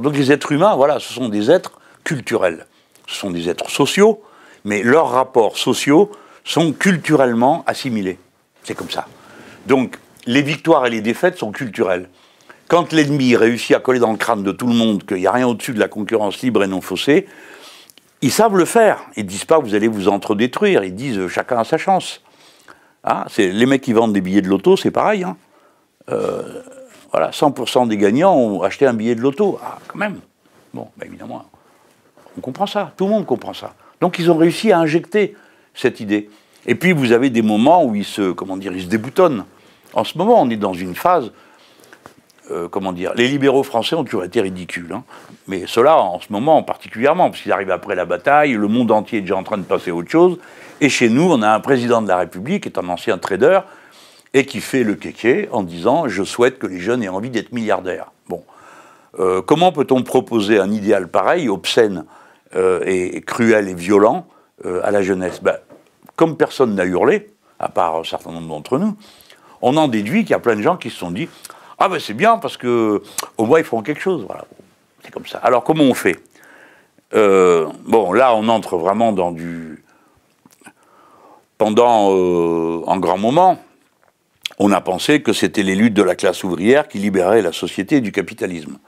Donc les êtres humains, voilà, ce sont des êtres culturels. Ce sont des êtres sociaux, mais leurs rapports sociaux sont culturellement assimilés. C'est comme ça. Donc les victoires et les défaites sont culturelles. Quand l'ennemi réussit à coller dans le crâne de tout le monde qu'il n'y a rien au-dessus de la concurrence libre et non faussée, ils savent le faire. Ils disent pas vous allez vous entre-détruire. Ils disent chacun a sa chance. Ah, c'est les mecs qui vendent des billets de loto, c'est pareil. Hein. Euh, voilà, 100% des gagnants ont acheté un billet de loto. Ah, quand même. Bon, ben, évidemment, on comprend ça. Tout le monde comprend ça. Donc ils ont réussi à injecter cette idée. Et puis vous avez des moments où ils se, comment dire, ils se déboutonnent. En ce moment, on est dans une phase, euh, comment dire, les libéraux français ont toujours été ridicules, hein, mais cela, en ce moment particulièrement, parce qu'ils arrivent après la bataille, le monde entier est déjà en train de passer à autre chose, et chez nous, on a un président de la République, qui est un ancien trader, et qui fait le kéké en disant je souhaite que les jeunes aient envie d'être milliardaires. Bon, euh, comment peut-on proposer un idéal pareil, obscène euh, et cruel et violent euh, à la jeunesse ben, Comme personne n'a hurlé, à part un certain nombre d'entre nous, on en déduit qu'il y a plein de gens qui se sont dit ah ben c'est bien parce que au moins ils feront quelque chose. Voilà, c'est comme ça. Alors comment on fait Bon, là on entre vraiment dans du pendant un grand moment on a pensé que c'était les luttes de la classe ouvrière qui libéraient la société du capitalisme.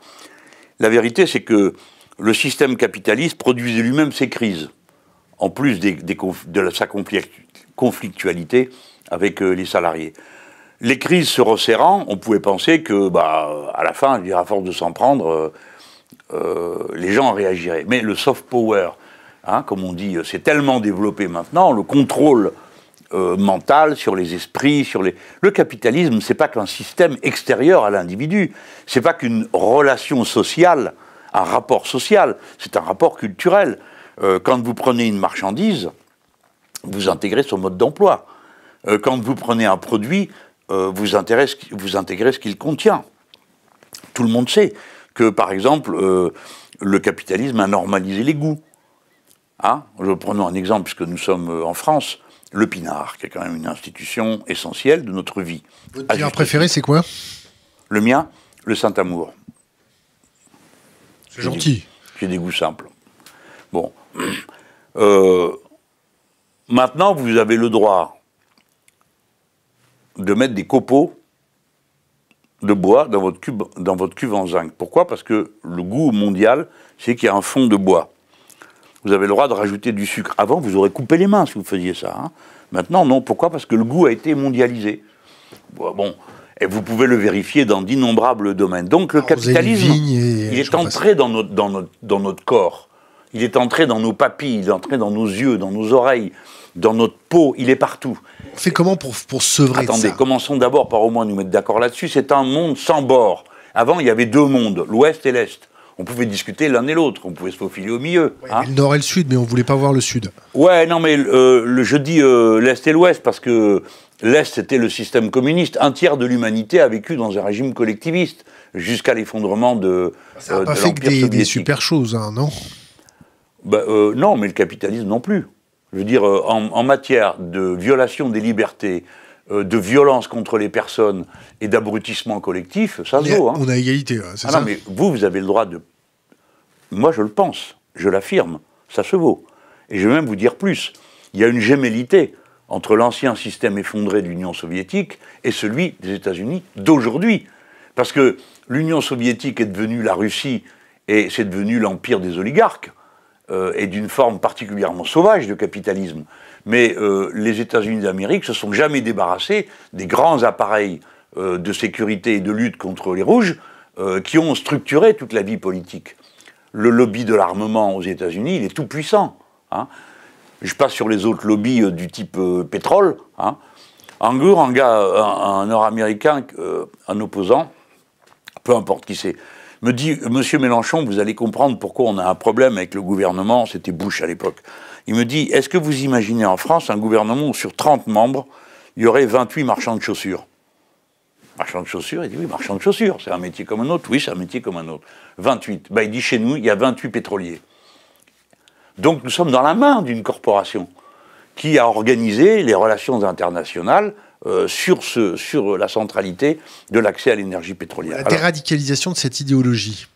La vérité, c'est que le système capitaliste produisait lui-même ses crises, en plus de sa conflictualité avec euh, les salariés. Les crises se resserrant, on pouvait penser que, bah, à la fin, à force de s'en prendre, euh, euh, les gens réagiraient. Mais le soft power, hein, comme on dit, s'est tellement développé maintenant, le contrôle euh, mental sur les esprits, sur les. Le capitalisme, c'est pas qu'un système extérieur à l'individu, c'est pas qu'une relation sociale, un rapport social, c'est un rapport culturel. Euh, quand vous prenez une marchandise, vous intégrez son mode d'emploi. Euh, quand vous prenez un produit, vous, intégrez ce qu'il contient. Tout le monde sait que, par exemple, le capitalisme a normalisé les goûts. Hein je prenons un exemple, puisque nous sommes en France, le Pinard, qui est quand même une institution essentielle de notre vie. Votre Pinard ah, préféré, c'est quoi Le mien, le Saint-Amour. C'est gentil. J'ai des goûts simples. Bon. Euh, maintenant, vous avez le droit de mettre des copeaux de bois dans votre, dans votre cuve en zinc. Pourquoi Parce que le goût mondial, c'est qu'il y a un fond de bois vous avez le droit de rajouter du sucre. Avant, vous aurez coupé les mains si vous faisiez ça. Hein. Maintenant, non. Pourquoi Parce que le goût a été mondialisé. Bon, et vous pouvez le vérifier dans d'innombrables domaines. Donc le ah, capitalisme, euh, il est entré dans notre, dans, dans notre corps, il est entré dans nos papilles, il est entré dans nos yeux, dans nos oreilles, dans notre peau, il est partout. On fait comment pour, pour sevrer Attendez, de commençons d'abord par au moins nous mettre d'accord là-dessus. C'est un monde sans bord. Avant, il y avait deux mondes, l'Ouest et l'Est on pouvait discuter l'un et l'autre, on pouvait se faufiler au milieu. Hein. Le nord et le sud, mais on voulait pas voir le sud. Ouais, non, mais euh, le, je dis euh, l'est et l'ouest parce que l'est c'était le système communiste. Un tiers de l'humanité a vécu dans un régime collectiviste jusqu'à l'effondrement de. Ah, ça euh, pas des, super choses, hein, non bah, Non, mais le capitalisme non plus. Je veux dire, en matière de violation des libertés, euh, de violence contre les personnes et d'abrutissement collectif, ça se vaut. Hein. On a égalité, c'est ah Non, mais vous, vous avez le droit de. Moi, je le pense, je l'affirme, ça se vaut. Et je vais même vous dire plus. Il y a une gémellité entre l'ancien système effondré de l'Union soviétique et celui des États-Unis d'aujourd'hui. Parce que l'Union soviétique est devenue la Russie et c'est devenu l'empire des oligarques. Euh, et d'une forme particulièrement sauvage de capitalisme. Mais euh, les États-Unis d'Amérique se sont jamais débarrassés des grands appareils euh, de sécurité et de lutte contre les rouges qui ont structuré toute la vie politique. Le lobby de l'armement aux États-Unis, il est tout puissant. Hein. Je passe sur les autres lobbies du type pétrole. Hein. un gars, un Nord-Américain, un opposant, peu importe qui c'est, me dit Monsieur Mélenchon, vous allez comprendre pourquoi on a un problème avec le gouvernement, c'était Bush à l'époque. Il me dit Est-ce que vous imaginez en France un gouvernement où sur 30 membres, il y aurait 28 marchands de chaussures Marchands de chaussures, il dit oui, marchands de chaussures, c'est un métier comme un autre. Oui, c'est un métier comme un autre. 28. Ben, il dit chez nous, il y a 28 pétroliers. Donc nous sommes dans la main d'une corporation qui a organisé les relations internationales euh, sur, ce, sur euh, la centralité de l'accès à l'énergie pétrolière. La déradicalisation de cette idéologie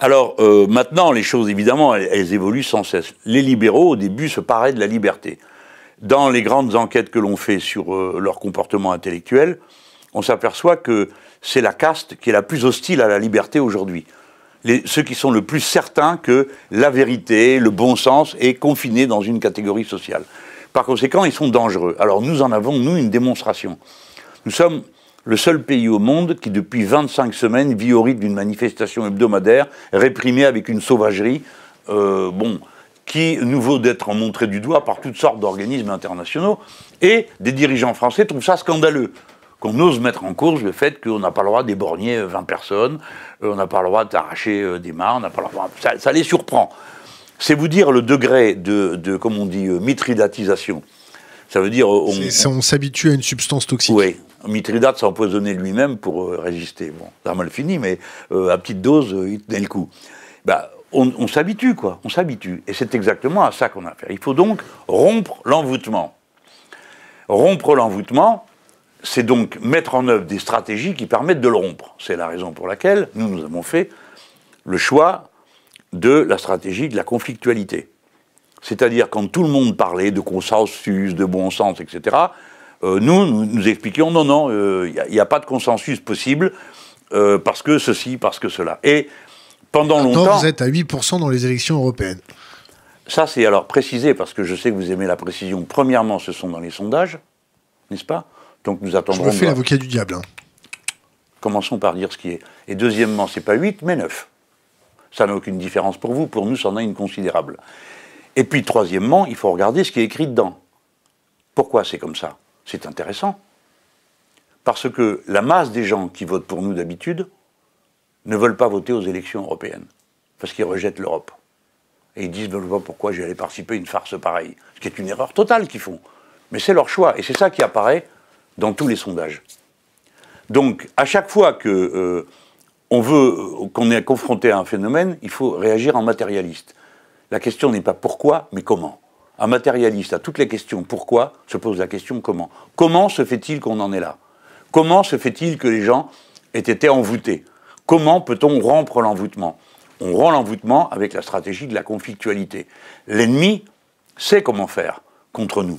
alors euh, maintenant, les choses évidemment, elles, évoluent sans cesse. Les libéraux, au début, se paraient de la liberté. Dans les grandes enquêtes que l'on fait sur leur comportement intellectuel, on s'aperçoit que c'est la caste qui est la plus hostile à la liberté aujourd'hui. ceux qui sont le plus certains que la vérité, le bon sens est confiné dans une catégorie sociale. Par conséquent, ils sont dangereux. Alors nous en avons, nous, une démonstration. Nous sommes le seul pays au monde qui, depuis 25 semaines, vit au rythme d'une manifestation hebdomadaire, réprimée avec une sauvagerie, euh, bon, qui nous vaut d'être montré du doigt par toutes sortes d'organismes internationaux, et des dirigeants français trouvent ça scandaleux qu'on ose mettre en cause le fait qu'on n'a pas le droit d'éborgner 20 euh, personnes, euh, on n'a pas le droit d'arracher des mains, on n'a pas droit... ça les surprend. C'est vous dire le degré de, comme on dit, euh, mitridatisation. Ça veut dire. Euh, on, on s'habitue à une substance toxique. Oui. Mitridate, s'est empoisonné lui-même pour euh, résister. Bon, ça mal fini, mais à petite dose, il tenait le coup. Bah, on, on s'habitue, quoi. On s'habitue. Et c'est exactement à ça qu'on a affaire. Il faut donc rompre l'envoûtement. Rompre l'envoûtement, c'est donc mettre en œuvre des stratégies qui permettent de le rompre. C'est la raison pour laquelle nous, nous avons fait le choix de la stratégie de la conflictualité. C'est-à-dire quand tout le monde parlait de consensus, de bon sens, etc., euh, nous, nous, expliquions non, non, il euh, n'y a, pas de consensus possible euh, parce que ceci, parce que cela. Et pendant longtemps... Vous êtes à 8% dans les élections européennes. Ça, c'est alors précisé, parce que je sais que vous aimez la précision. Premièrement, ce sont dans les sondages, n'est-ce pas Donc nous attendons... – Je me fais l'avocat du diable. Hein. Commençons par dire ce qui est. Et deuxièmement, ce n'est pas 8, mais 9. Ça n'a aucune différence pour vous, pour nous, ça en a une considérable. Et puis, troisièmement, il faut regarder ce qui est écrit dedans. Pourquoi c'est comme ça C'est intéressant. Parce que la masse des gens qui votent pour nous d'habitude ne veulent pas voter aux élections européennes, parce qu'ils rejettent l'Europe. Et ils disent, je ne vois pourquoi j'allais participer à une farce pareille. Ce qui est une erreur totale qu'ils font. Mais c'est leur choix, et c'est ça qui apparaît dans tous les sondages. Donc, à chaque fois que... Euh, on veut euh, qu'on est confronté à un phénomène, il faut réagir en matérialiste. La question n'est pas pourquoi, mais comment. Un matérialiste à toutes les questions pourquoi se pose la question comment. Comment se fait-il qu'on en est là Comment se fait-il que les gens aient été envoûtés Comment peut-on rompre l'envoûtement On rompt l'envoûtement avec la stratégie de la conflictualité. L'ennemi sait comment faire contre nous.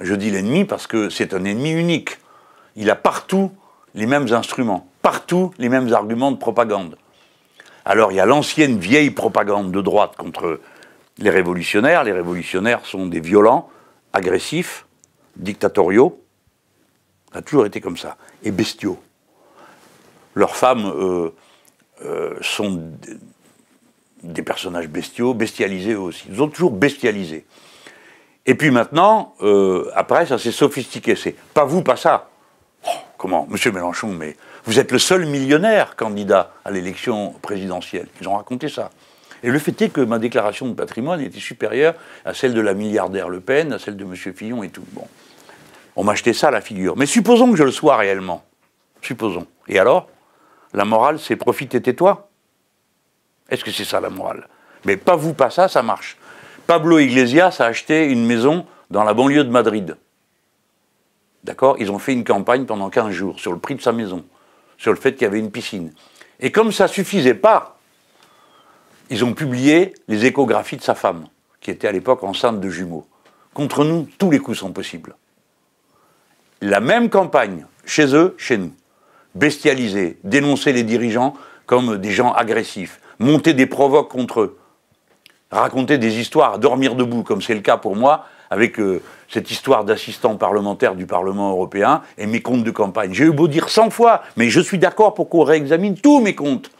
Je dis l'ennemi parce que c'est un ennemi unique. Il a partout les mêmes instruments partout les mêmes arguments de propagande. Alors il y a l'ancienne vieille propagande de droite contre les révolutionnaires. Les révolutionnaires sont des violents, agressifs, dictatoriaux. Ça a toujours été comme ça. Et bestiaux. Leurs femmes euh, euh, sont des personnages bestiaux, bestialisés aussi. Ils ont toujours bestialisé. Et puis maintenant, euh, après, ça s'est sophistiqué. C'est pas vous, pas ça. Oh, comment Monsieur Mélenchon, mais vous êtes le seul millionnaire candidat à l'élection présidentielle. Ils ont raconté ça. Et le fait est que ma déclaration de patrimoine était supérieure à celle de la milliardaire Le Pen, à celle de M. Fillon et tout. Bon. On m'a acheté ça à la figure. Mais supposons que je le sois réellement. Supposons. Et alors La morale, c'est profite et tais-toi Est-ce que c'est ça la morale Mais pas vous, pas ça, ça marche. Pablo Iglesias a acheté une maison dans la banlieue de Madrid. D'accord Ils ont fait une campagne pendant 15 jours sur le prix de sa maison sur le fait qu'il y avait une piscine. Et comme ça ne suffisait pas, ils ont publié les échographies de sa femme, qui était à l'époque enceinte de jumeaux. Contre nous, tous les coups sont possibles. La même campagne, chez eux, chez nous. Bestialiser, dénoncer les dirigeants comme des gens agressifs, monter des provoques contre eux, raconter des histoires, dormir debout, comme c'est le cas pour moi, avec euh, cette histoire d'assistant parlementaire du Parlement européen et mes comptes de campagne. J'ai eu beau dire 100 fois, mais je suis d'accord pour qu'on réexamine tous mes comptes.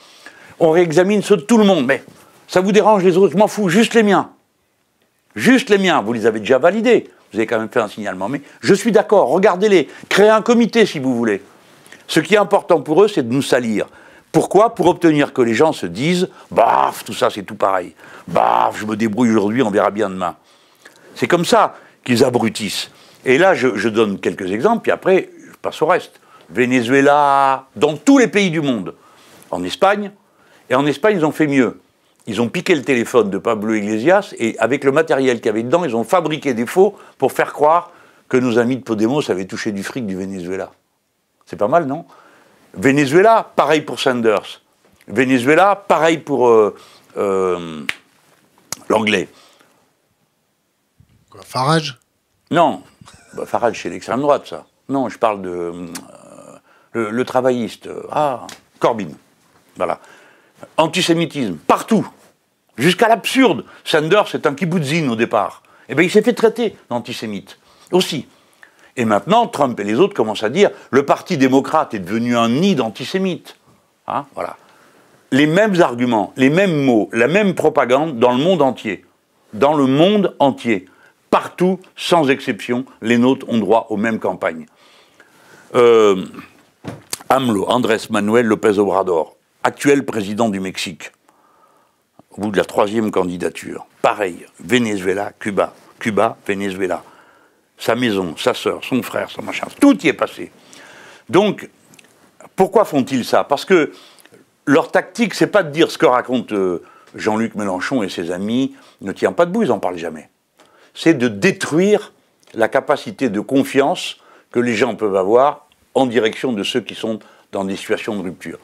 On réexamine ceux de tout le monde, mais ça vous dérange les autres, je m'en fous, juste les miens. Juste les miens, vous les avez déjà validés, vous avez quand même fait un signalement, mais je suis d'accord, regardez-les, créez un comité si vous voulez. Ce qui est important pour eux, c'est de nous salir. Pourquoi Pour obtenir que les gens se disent baf, tout ça c'est tout pareil. Baf, je me débrouille aujourd'hui, on verra bien demain. C'est comme ça qu'ils abrutissent. Et là, je, donne quelques exemples, puis après, je passe au reste. Venezuela, dans tous les pays du monde. En Espagne, et en Espagne, ils ont fait mieux. Ils ont piqué le téléphone de Pablo Iglesias, et avec le matériel qu'il y avait dedans, ils ont fabriqué des faux pour faire croire que nos amis de Podemos avaient touché du fric du Venezuela. C'est pas mal, non Venezuela, pareil pour Sanders. Venezuela, pareil pour euh, euh, l'anglais. Farage Non. Bah, Farage, c'est l'extrême droite, ça. Non, je parle de. Euh, le, travailliste. Euh, ah, Corbyn. Voilà. Antisémitisme, partout. Jusqu'à l'absurde. Sanders c'est un kibouzine au départ. Eh bien, il s'est fait traiter d'antisémite. Aussi. Et maintenant, Trump et les autres commencent à dire le Parti démocrate est devenu un nid d'antisémites. Hein, voilà. Les mêmes arguments, les mêmes mots, la même propagande dans le monde entier. Dans le monde entier. Partout, sans exception, les nôtres ont droit aux mêmes campagnes. Euh, Andrés Manuel López Obrador, actuel président du Mexique, au bout de la troisième candidature, pareil, Venezuela, Cuba, Cuba, Venezuela, sa maison, sa sœur, son frère, son machin, tout y est passé. Donc, pourquoi font-ils ça Parce que leur tactique, c'est pas de dire ce que racontent euh, Jean-Luc Mélenchon et ses amis ne tient pas debout, ils n'en parlent jamais c'est de détruire la capacité de confiance que les gens peuvent avoir en direction de ceux qui sont dans des situations de rupture.